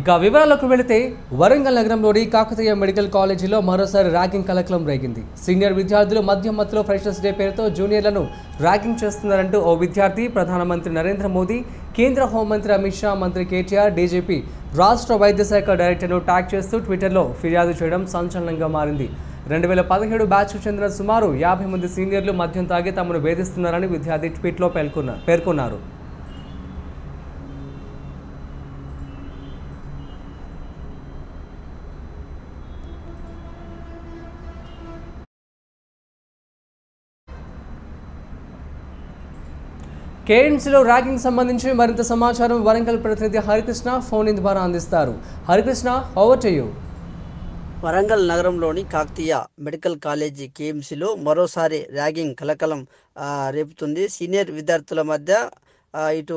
ఇక వివరాలకు వెళితే వరంగల్ నగరంలోని కాకతీయ మెడికల్ కాలేజీలో మరోసారి ర్యాగింగ్ కలకలం రేగింది సీనియర్ విద్యార్థులు మధ్య మధ్యలో ఫ్రెషర్స్ డే పేరుతో జూనియర్లను ర్యాగింగ్ చేస్తున్నారంటూ ఓ విద్యార్థి ప్రధానమంత్రి నరేంద్ర మోదీ కేంద్ర హోంమంత్రి అమిత్ షా మంత్రి కేటీఆర్ డీజీపీ రాష్ట్ర వైద్య శాఖ డైరెక్టర్ను ట్యాగ్ చేస్తూ ట్విట్టర్లో ఫిర్యాదు చేయడం సంచలనంగా మారింది రెండు వేల పదిహేడు బ్యాచ్కు చెందిన సుమారు యాభై మంది సీనియర్లు మద్యం తాగి తమను వేధిస్తున్నారని విద్యార్థి ట్వీట్లో పేర్కొన్నారు కేఎన్సీలో ర్యాగింగ్ సంబంధించి మరింత సమాచారం వరంగల్ ప్రతినిధి హరికృష్ణ ఫోన్ ఇన్ ద్వారా అందిస్తారు Harikrishna over to you Warangal నగరంలోని కాక్తీయ మెడికల్ కాలేజీ కేఎంసీలో మరోసారి ర్యాగింగ్ కలకలం రేపుతుంది సీనియర్ విద్యార్థుల మధ్య ఇటు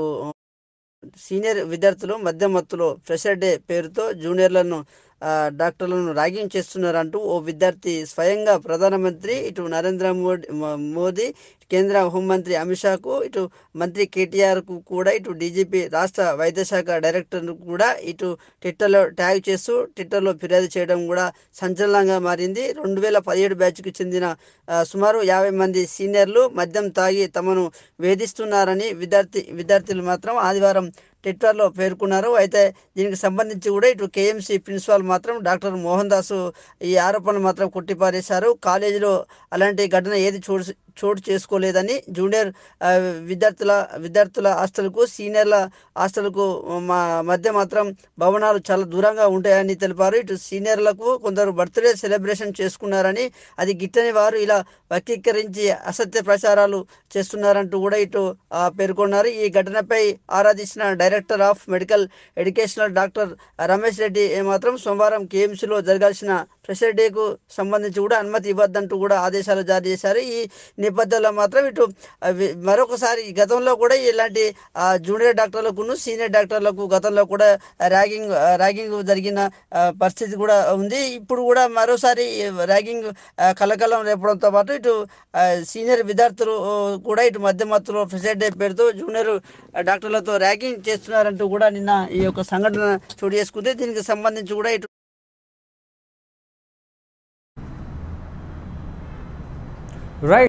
సీనియర్ విద్యార్థులు మధ్య మత్తులో ఫ్రెషర్ డే పేరుతో జూనియర్లను డాక్టర్లను ర్యాగింగ్ చేస్తున్నారంటూ ఓ విద్యార్థి స్వయంగా ప్రధానమంత్రి ఇటు నరేంద్ర మోడీ మోదీ కేంద్ర హోంమంత్రి అమిత్ షాకు ఇటు మంత్రి కేటీఆర్కు కూడా ఇటు డీజీపీ రాష్ట్ర వైద్యశాఖ డైరెక్టర్ను కూడా ఇటు ట్విట్టర్లో ట్యాగ్ చేస్తూ ట్విట్టర్లో ఫిర్యాదు చేయడం కూడా సంచలనంగా మారింది రెండు వేల పదిహేడు బ్యాచ్కు చెందిన సుమారు యాభై మంది సీనియర్లు మద్యం తాగి తమను వేధిస్తున్నారని విద్యార్థి విద్యార్థులు మాత్రం ఆదివారం ట్విట్టర్లో పేర్కొన్నారు అయితే దీనికి సంబంధించి కూడా ఇటు కేఎంసీ ప్రిన్సిపాల్ మాత్రం డాక్టర్ మోహన్ దాసు ఈ ఆరోపణలు మాత్రం కొట్టిపారేశారు కాలేజీలో అలాంటి ఘటన ఏది చూసి చోటు చేసుకోలేదని జూనియర్ విద్యార్థుల విద్యార్థుల హాస్టల్కు సీనియర్ల హాస్టల్కు మా మధ్య మాత్రం భవనాలు చాలా దూరంగా ఉంటాయని తెలిపారు ఇటు సీనియర్లకు కొందరు బర్త్డే సెలబ్రేషన్ చేసుకున్నారని అది గిట్టని వారు ఇలా వక్రీకరించి అసత్య ప్రచారాలు చేస్తున్నారంటూ కూడా ఇటు పేర్కొన్నారు ఈ ఘటనపై ఆరాధించిన director of medical educational doctor Ramesh Reddy మాత్రం సోమవారం కేఎంసీలో జరగాల్సిన ప్రెషర్ డేకు సంబంధించి కూడా అనుమతి ఇవ్వద్దంటూ కూడా ఆదేశాలు జారీ చేశారు ఈ నేపథ్యంలో మాత్రం ఇటు మరొకసారి గతంలో కూడా ఇలాంటి జూనియర్ డాక్టర్లకు సీనియర్ డాక్టర్లకు గతంలో కూడా ర్యాగింగ్ ర్యాగింగ్ జరిగిన పరిస్థితి కూడా ఉంది ఇప్పుడు కూడా మరోసారి ర్యాగింగ్ కలకలం రేపడంతో పాటు ఇటు సీనియర్ విద్యార్థులు కూడా ఇటు మధ్యమత్తులో ఫ్రెషర్ డే పేరుతో జూనియర్ డాక్టర్లతో ర్యాగింగ్ చేస్తున్నారంటూ కూడా నిన్న ఈ యొక్క సంఘటన చోటు చేసుకుంటే దీనికి సంబంధించి కూడా ఇటు right